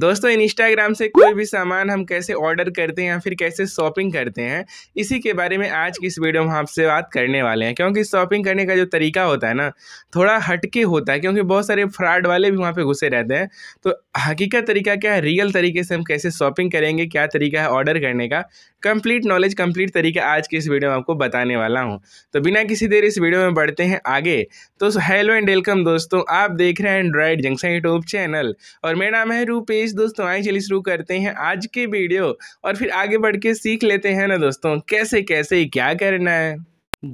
दोस्तों इंस्टाग्राम से कोई भी सामान हम कैसे ऑर्डर करते हैं या फिर कैसे शॉपिंग करते हैं इसी के बारे में आज की इस वीडियो में आपसे बात करने वाले हैं क्योंकि शॉपिंग करने का जो तरीका होता है ना थोड़ा हटके होता है क्योंकि बहुत सारे फ्रॉड वाले भी वहाँ पर घुसे रहते हैं तो हकीकत तरीका क्या है रियल तरीके से हम कैसे शॉपिंग करेंगे क्या तरीका है ऑर्डर करने का कंप्लीट नॉलेज कंप्लीट तरीके आज के इस वीडियो में आपको बताने वाला हूँ तो बिना किसी देर इस वीडियो में बढ़ते हैं आगे तो हेलो एंड वेलकम दोस्तों आप देख रहे हैं एंड्रॉयड जंक्शन यूट्यूब चैनल और मेरा नाम है रूपेश दोस्तों आई चलिए शुरू करते हैं आज के वीडियो और फिर आगे बढ़ के सीख लेते हैं ना दोस्तों कैसे कैसे क्या करना है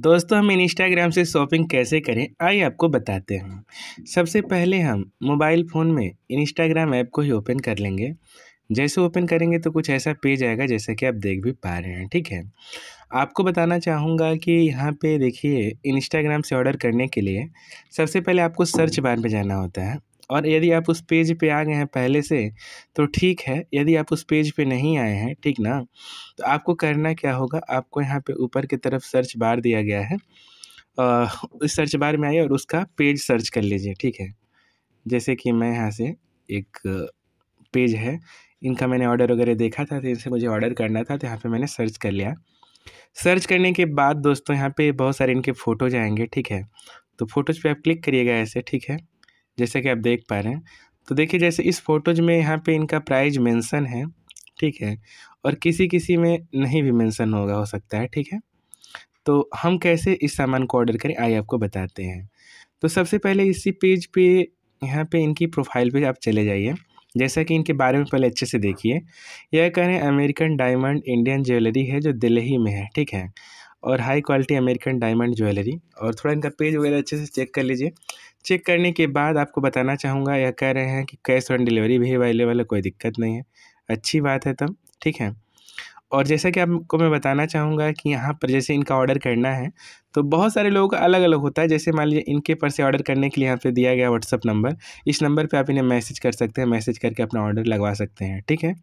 दोस्तों हम इंस्टाग्राम से शॉपिंग कैसे करें आइए आपको बताते हैं सबसे पहले हम मोबाइल फ़ोन में इंस्टाग्राम ऐप को ही ओपन कर लेंगे जैसे ओपन करेंगे तो कुछ ऐसा पेज आएगा जैसा कि आप देख भी पा रहे हैं ठीक है आपको बताना चाहूँगा कि यहाँ पे देखिए इंस्टाग्राम से ऑर्डर करने के लिए सबसे पहले आपको सर्च बार पे जाना होता है और यदि आप उस पेज पे आ गए हैं पहले से तो ठीक है यदि आप उस पेज पे नहीं आए हैं ठीक ना तो आपको करना क्या होगा आपको यहाँ पे ऊपर की तरफ सर्च बार दिया गया है आ, उस सर्च बार में आइए और उसका पेज सर्च कर लीजिए ठीक है जैसे कि मैं यहाँ से एक पेज है इनका मैंने ऑर्डर वगैरह देखा था तो इनसे मुझे ऑर्डर करना था तो यहाँ पे मैंने सर्च कर लिया सर्च करने के बाद दोस्तों यहाँ पे बहुत सारे इनके फ़ोटोज आएंगे ठीक है तो फोटोज़ पे आप क्लिक करिएगा ऐसे ठीक है जैसे कि आप देख पा रहे हैं तो देखिए जैसे इस फोटोज में यहाँ पर इनका प्राइज मैंसन है ठीक है और किसी किसी में नहीं भी मैंसन होगा हो सकता है ठीक है तो हम कैसे इस सामान को ऑर्डर करें आइए आपको बताते हैं तो सबसे पहले इसी पेज पे यहाँ पे इनकी प्रोफाइल पे आप चले जाइए जैसा कि इनके बारे में पहले अच्छे से देखिए यह कह रहे हैं अमेरिकन डायमंड इंडियन ज्वेलरी है जो दिल्ली में है ठीक है और high quality American diamond jewellery और थोड़ा इनका पेज वगैरह अच्छे से चेक कर लीजिए चेक करने के बाद आपको बताना चाहूँगा यह कह रहे हैं कि कैश ऑन डिलीवरी भी अवेलेबल है कोई दिक्कत नहीं है अच्छी बात है तब ठीक है और जैसा कि आपको मैं बताना चाहूँगा कि यहाँ पर जैसे इनका ऑर्डर करना है तो बहुत सारे लोगों का अलग अलग होता है जैसे मान लीजिए इनके पर से ऑर्डर करने के लिए यहाँ पे दिया गया व्हाट्सअप नंबर इस नंबर पे आप इन्हें मैसेज कर सकते हैं मैसेज करके अपना ऑर्डर लगवा सकते हैं ठीक है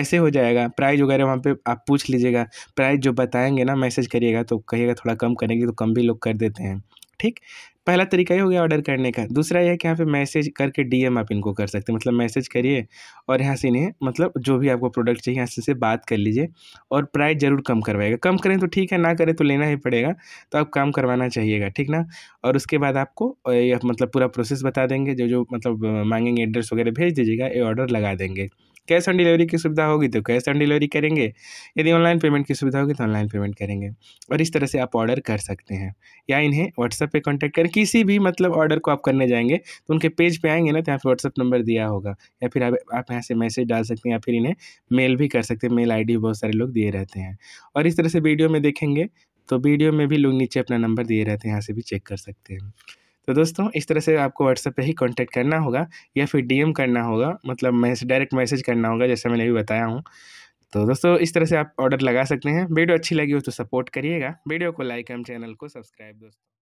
ऐसे हो जाएगा प्राइज़ वगैरह वहाँ पर आप पूछ लीजिएगा प्राइज़ जो बताएँगे ना मैसेज करिएगा तो कहिएगा थोड़ा कम करेंगे तो कम भी लोग कर देते हैं ठीक पहला तरीका ये हो गया ऑर्डर करने का दूसरा यह है कि यहाँ पे मैसेज करके डीएम आप इनको कर सकते हैं मतलब मैसेज करिए और यहाँ से इन्हें मतलब जो भी आपको प्रोडक्ट चाहिए यहाँ से से बात कर लीजिए और प्राइस ज़रूर कम करवाएगा कम करें तो ठीक है ना करें तो लेना ही पड़ेगा तो आप काम करवाना चाहिएगा ठीक ना और उसके बाद आपको मतलब पूरा प्रोसेस बता देंगे जो जो मतलब मांगेंगे एड्रेस वगैरह भेज दीजिएगा ये ऑर्डर लगा देंगे कैश ऑन डिलीवरी की सुविधा होगी तो कैश ऑन डिलीवरी करेंगे यदि ऑनलाइन पेमेंट की सुविधा होगी तो ऑनलाइन पेमेंट करेंगे और इस तरह से आप ऑर्डर कर सकते हैं या इन्हें व्हाट्सएप पे कांटेक्ट करें किसी भी मतलब ऑर्डर को आप करने जाएंगे तो उनके पेज पे आएंगे ना तो यहाँ पर व्हाट्सअप नंबर दिया होगा या फिर आप यहाँ से मैसेज डाल सकते हैं या फिर इन्हें मेल भी कर सकते हैं मेल आई बहुत सारे लोग दिए रहते हैं और इस तरह से वीडियो में देखेंगे तो वीडियो में भी लोग नीचे अपना नंबर दिए रहते हैं यहाँ से भी चेक कर सकते हैं तो दोस्तों इस तरह से आपको व्हाट्सएप पे ही कांटेक्ट करना होगा या फिर डीएम करना होगा मतलब मैसेज डायरेक्ट मैसेज करना होगा जैसे मैंने अभी बताया हूँ तो दोस्तों इस तरह से आप ऑर्डर लगा सकते हैं वीडियो अच्छी लगी हो तो सपोर्ट करिएगा वीडियो को लाइक एम चैनल को सब्सक्राइब दोस्तों